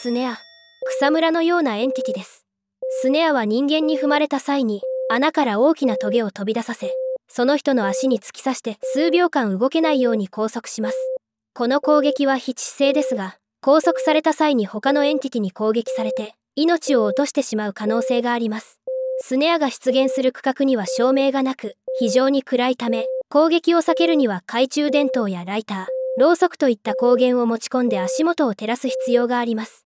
スネア草むらのようなエンティティですスネアは人間に踏まれた際に穴から大きなトゲを飛び出させその人の足に突き刺して数秒間動けないように拘束しますこの攻撃は非死性ですが拘束された際に他のエンティティに攻撃されて命を落としてしまう可能性がありますスネアが出現する区画には照明がなく非常に暗いため攻撃を避けるには懐中電灯やライターろうそくといった光源を持ち込んで足元を照らす必要があります